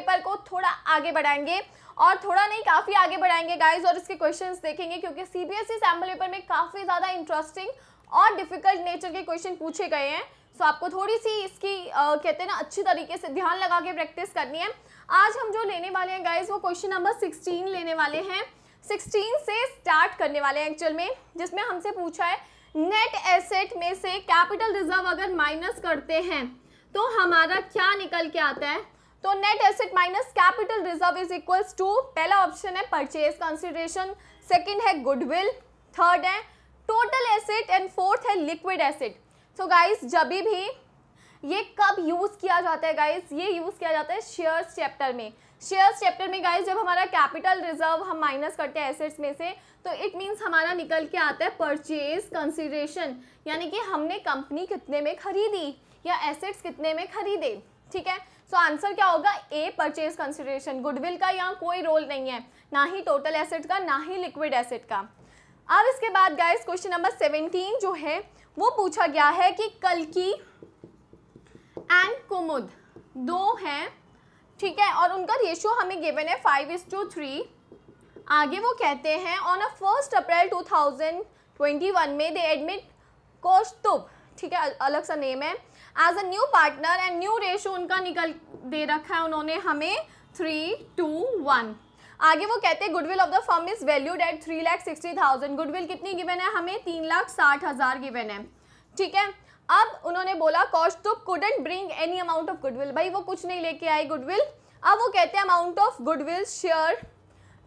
Paper को थोड़ा आगे बढ़ाएंगे और थोड़ा नहीं काफ़ी आगे बढ़ाएंगे गाइज और इसके क्वेश्चन देखेंगे क्योंकि सीबीएसई सैम्पल पेपर में काफ़ी ज़्यादा इंटरेस्टिंग और डिफिकल्ट नेचर के क्वेश्चन पूछे गए हैं सो आपको थोड़ी सी इसकी आ, कहते हैं ना अच्छी तरीके से ध्यान लगा के प्रैक्टिस करनी है आज हम जो लेने वाले हैं गाइज वो क्वेश्चन नंबर 16 लेने वाले हैं 16 से स्टार्ट करने वाले हैं एक्चुअल में जिसमें हमसे पूछा है नेट एसेट में से कैपिटल रिजर्व अगर माइनस करते हैं तो हमारा क्या निकल के आता है तो net asset minus capital reserve is equals to पहला ऑप्शन है परचेज कंसिडरेशन सेकेंड है गुडविल थर्ड है टोटल एसेट एंड फोर्थ है लिक्विड एसेट सो गाइज जब भी ये कब यूज़ किया जाता है गाइज ये यूज़ किया जाता है शेयर्स चैप्टर में शेयर्स चैप्टर में गाइज जब हमारा कैपिटल रिजर्व हम माइनस करते हैं एसेट्स में से तो इट मींस हमारा निकल के आता है परचेज कंसिडरेशन यानी कि हमने कंपनी कितने में खरीदी या एसेट्स कितने में खरीदे ठीक है सो so, आंसर क्या होगा ए परचेज कंसिडरेशन गुडविल का यहाँ कोई रोल नहीं है ना ही टोटल एसेट का ना ही लिक्विड एसेट का अब इसके बाद गाइस क्वेश्चन नंबर सेवेंटीन जो है वो पूछा गया है कि कलकी एंड कुमुद दो हैं ठीक है और उनका रेशियो हमें गिवन है फाइव इज टू थ्री आगे वो कहते हैं on a first April two thousand twenty one में दे एडमिट कोश्तुब ठीक है अलग सा नेम है as a new partner and new ratio उनका निकल दे रखा है उन्होंने हमें थ्री टू वन आगे वो कहते हैं goodwill of the firm is valued at three lakh sixty thousand goodwill कितनी गिवन है हमें तीन लाख साठ हज़ार गिवन है ठीक है अब उन्होंने बोला Kaustubh couldn't bring any amount of goodwill भाई वो कुछ नहीं लेके आए गुडविल अब वो कहते हैं amount of goodwill share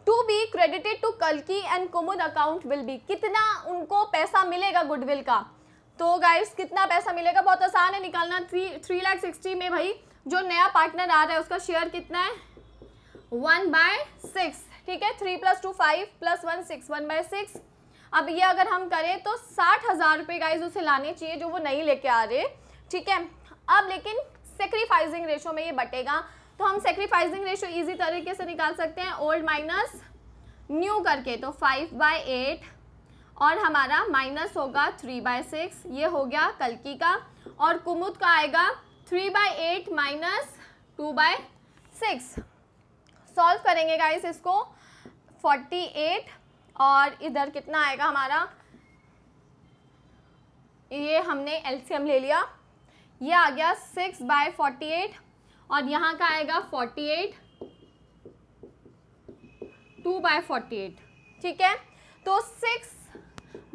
to be credited to कलकी and Kumud account will be कितना उनको पैसा मिलेगा गुडविल का तो गाइस कितना पैसा मिलेगा बहुत आसान है निकालना थ्री थ्री लैख सिक्सटी में भाई जो नया पार्टनर आ रहा है उसका शेयर कितना है वन बाय सिक्स ठीक है three plus two five plus one six one by six अब ये अगर हम करें तो साठ हज़ार रुपये गाइज उसे लाने चाहिए जो वो नहीं लेके आ रहे ठीक है अब लेकिन सेक्रीफाइजिंग रेशो में ये बटेगा तो हम सेक्रीफाइजिंग रेशो ईजी तरीके से निकाल सकते हैं ओल्ड माइनस न्यू करके तो फाइव बाई एट और हमारा माइनस होगा थ्री बाय सिक्स ये हो गया कलकी का और कुमुद का आएगा three by eight minus two by six solve करेंगे गाइस इसको फोर्टी एट और इधर कितना आएगा हमारा ये हमने एलसीएम ले लिया ये आ गया सिक्स बाय फोर्टी एट और यहाँ का आएगा forty eight two by forty eight ठीक है तो सिक्स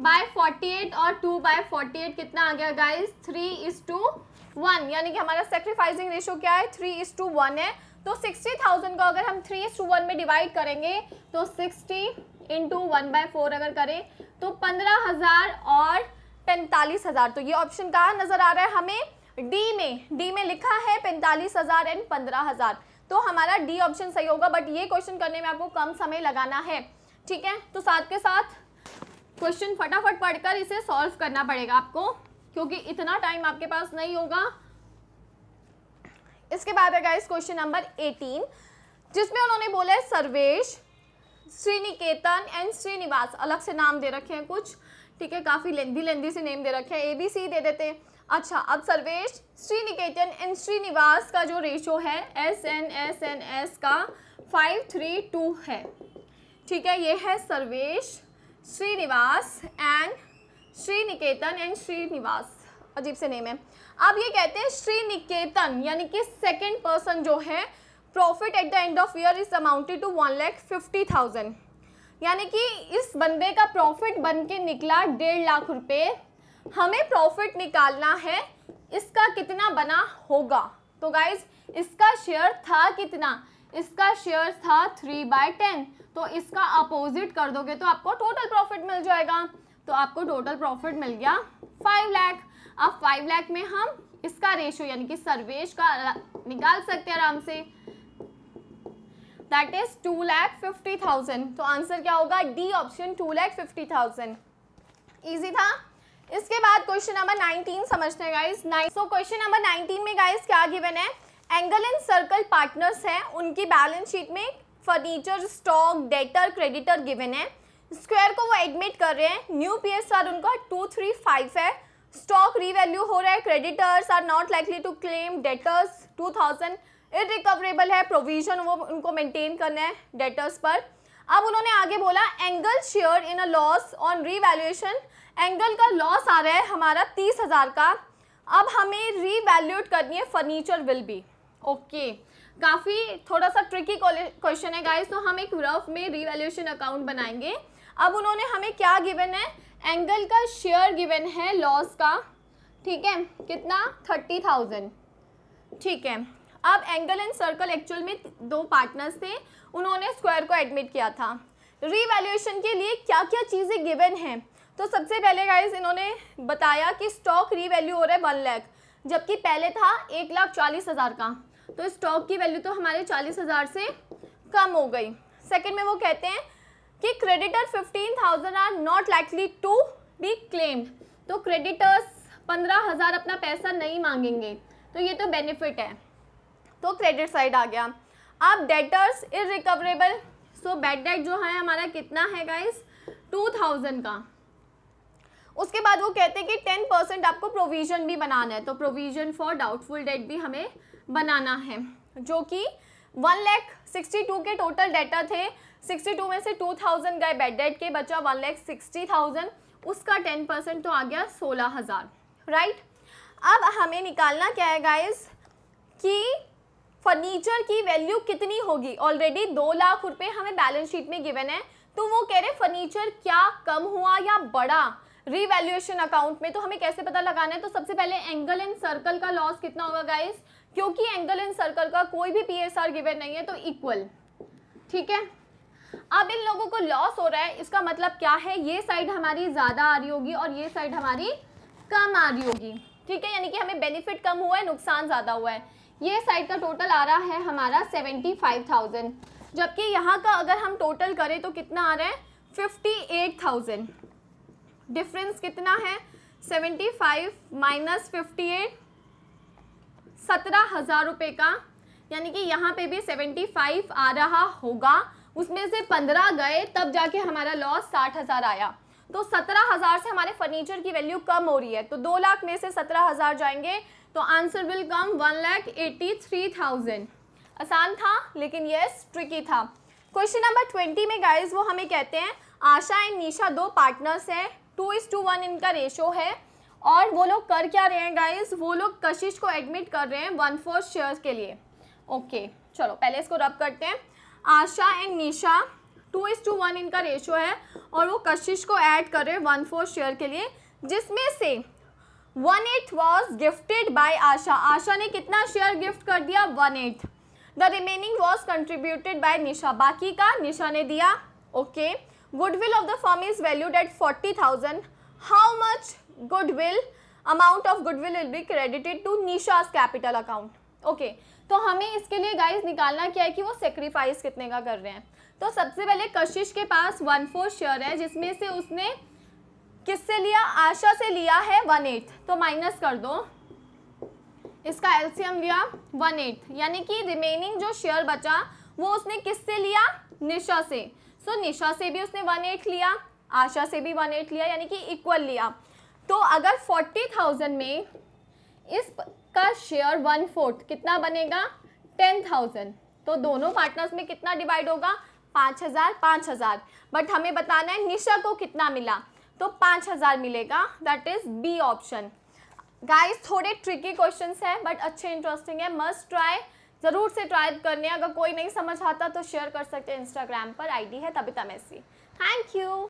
बाय 48 और 2 बाय 48 कितना आ गया guys three is to one यानी कि हमारा सेक्रीफाइसिंग रेशो क्या है थ्री इज टू वन है तो सिक्सटी थाउजेंड को अगर हम थ्री इज टू वन में डिवाइड करेंगे तो sixty into one by four अगर करें तो पंद्रह हज़ार और पैंतालीस हज़ार तो ये ऑप्शन कहाँ नज़र आ रहा है हमें डी में डी में लिखा है पैंतालीस हज़ार एंड पंद्रह हज़ार तो हमारा डी ऑप्शन सही होगा बट ये क्वेश्चन करने में आपको कम समय लगाना है ठीक है तो साथ के साथ क्वेश्चन फटाफट पढ़कर इसे सॉल्व करना पड़ेगा आपको क्योंकि इतना टाइम आपके पास नहीं होगा इसके बाद है गाइस क्वेश्चन नंबर 18 जिसमें उन्होंने बोला है सर्वेश श्रीनिकेतन एंड श्रीनिवास अलग से नाम दे रखे हैं कुछ ठीक है काफ़ी लेंदी लेंदी से नेम दे रखे हैं ए बी सी दे देते हैं अच्छा अब सर्वेश श्रीनिकेतन एंड श्रीनिवास का जो रेशो है S N S N S का फाइव थ्री टू है ठीक है ये है सर्वेश श्रीनिवास एंड श्री निकेतन एंड श्रीनिवास अजीब से नेम है अब ये कहते हैं श्री निकेतन यानी कि सेकंड पर्सन जो है profit at the end of year is amounted to one lakh fifty thousand यानी कि इस बंदे का प्रॉफिट बन के निकला डेढ़ लाख रुपए हमें प्रॉफिट निकालना है इसका कितना बना होगा तो गाइज इसका शेयर था कितना इसका शेयर था थ्री बाय टेन तो इसका अपोजिट कर दोगे तो आपको टोटल प्रॉफिट मिल जाएगा तो आपको टोटल प्रॉफिट मिल गया फाइव लाख अब फाइव लाख में हम इसका रेशियो यानी कि सर्वेश का निकाल सकते हैं आराम से that is two lakh fifty thousand तो आंसर क्या होगा D option two lakh fifty thousand easy था इसके बाद क्वेश्चन नंबर नाइनटीन समझते हैं guys nine so question number nineteen में गाइज क्या गिवन है एंगल एंड सर्कल पार्टनर्स हैं उनकी बैलेंस शीट में furniture stock debtor creditor given है स्क्वायर को वो एडमिट कर रहे हैं न्यू पी एस आर उनका टू थ्री फाइव है स्टॉक रीवैल्यू हो रहा है creditors are not likely to claim debtors two thousand recoverable है प्रोविजन वो उनको मेंटेन करना है डेटर्स पर अब उन्होंने आगे बोला angle share in a loss on revaluation angle का लॉस आ रहा है हमारा तीस हज़ार का अब हमें रीवैल्यूएट करनी है फर्नीचर विल बी ओके काफ़ी थोड़ा सा ट्रिकी क्वेश्चन है गाइस तो हम एक रफ में रिवेल्यूशन अकाउंट बनाएंगे अब उन्होंने हमें क्या गिवन है एंगल का शेयर गिवन है लॉस का ठीक है कितना थर्टी थाउजेंड ठीक है अब एंगल एंड सर्कल एक्चुअल में दो पार्टनर्स थे उन्होंने स्क्वायर को एडमिट किया था रीवैल्यूएशन के लिए क्या क्या चीज़ें गिवन हैं तो सबसे पहले गाइज इन्होंने बताया कि स्टॉक रीवैल्यू हो रहा है वन लैख जबकि पहले था एक लाख चालीस हज़ार का तो स्टॉक की वैल्यू तो हमारे चालीस हज़ार से कम हो गई सेकेंड में वो कहते हैं कि creditor fifteen thousand are not likely to be claimed तो क्रेडिटर्स पंद्रह हज़ार अपना पैसा नहीं मांगेंगे तो ये तो बेनिफिट है तो क्रेडिट साइड आ गया अब डेटर्स इ रिकवरेबल सो बेड डेट जो है हमारा कितना है गाइस टू थाउजेंड का उसके बाद वो कहते हैं कि टेन परसेंट आपको प्रोविज़न भी बनाना है तो प्रोविज़न फॉर डाउटफुल डेट भी हमें बनाना है जो कि वन लैख सिक्सटी टू के टोटल डेटा थे सिक्सटी टू में से टू थाउजेंड गए बेड डेट के बचा वन लैख सिक्सटी थाउजेंड उसका टेन परसेंट तो आ गया सोलह हज़ार राइट अब हमें निकालना क्या है गाइज कि फर्नीचर की वैल्यू कितनी होगी ऑलरेडी दो लाख रुपये हमें बैलेंस शीट में गिवन है तो वो कह रहे फर्नीचर क्या कम हुआ या बड़ा रीवैल्यूएशन अकाउंट में तो हमें कैसे पता लगाना है तो सबसे पहले एंगल एंड सर्कल का लॉस कितना होगा गाइस क्योंकि एंगल एंड सर्कल का कोई भी पीएसआर गिवन नहीं है तो इक्वल ठीक है अब इन लोगों को लॉस हो रहा है इसका मतलब क्या है ये साइड हमारी ज़्यादा आ रही होगी और ये साइड हमारी कम आ रही होगी ठीक है यानी कि हमें बेनिफिट कम हुआ है नुकसान ज़्यादा हुआ है ये साइड का टोटल आ रहा है हमारा सेवेंटी फाइव थाउजेंड जबकि यहाँ का अगर हम टोटल करें तो कितना आ रहा है फिफ्टी एट थाउजेंड डिफरेंस कितना है seventy five minus fifty eight सत्रह हज़ार रुपये का यानी कि यहाँ पे भी सेवेंटी फाइव आ रहा होगा उसमें से पंद्रह गए तब जाके हमारा लॉस साठ हज़ार आया तो सत्रह हज़ार से हमारे फर्नीचर की वैल्यू कम हो रही है तो दो लाख में से सत्रह हज़ार जाएंगे तो answer will come one lakh eighty three thousand आसान था लेकिन यस ट्रिकी था क्वेश्चन नंबर ट्वेंटी में गाइज वो हमें कहते हैं आशा एंड निशा दो पार्टनर्स हैं टू इज टू वन इनका रेशो है और वो लोग कर क्या रहे हैं गाइज वो लोग कशिश को एडमिट कर रहे हैं वन फोर शेयर के लिए ओके चलो पहले इसको रब करते हैं Asha and Nisha two is to one इनका रेशो है और वो कशिश को ऐड कर रहे हैं वन फोर शेयर के लिए जिसमें से one eight was gifted by Asha Asha ने कितना शेयर गिफ्ट कर दिया one eight the remaining was contributed by Nisha बाकी का निशा ने दिया okay okay. goodwill of the firm is valued at 40000 how much goodwill amount of goodwill will be credited to nisha's capital account okay तो हमें इसके लिए गाइस निकालना क्या है कि वो सेक्रीफाइस कितने का कर रहे हैं तो सबसे पहले कशिश के पास वन फोर शेयर है जिसमें से उसने किससे लिया आशा से लिया है वन एट तो माइनस कर दो इसका एलसीएम लिया वन एट यानी कि रिमेनिंग जो शेयर बचा वो उसने किससे लिया निशा से सो तो निशा से भी उसने वन एट लिया आशा से भी वन एट लिया यानी कि इक्वल लिया तो अगर फोर्टी थाउजेंड में इसका शेयर वन फोर्थ कितना बनेगा टेन थाउजेंड तो दोनों पार्टनर्स में कितना डिवाइड होगा पाँच हज़ार पाँच हज़ार बट हमें बताना है निशा को कितना मिला तो पाँच हज़ार मिलेगा that is B option guys थोड़े ट्रिकी क्वेश्चंस हैं बट अच्छे इंटरेस्टिंग है मस्ट ट्राई ज़रूर से ट्राई करने अगर कोई नहीं समझ आता तो शेयर कर सकते हैं इंस्टाग्राम पर आईडी है तबिता मेसी थैंक यू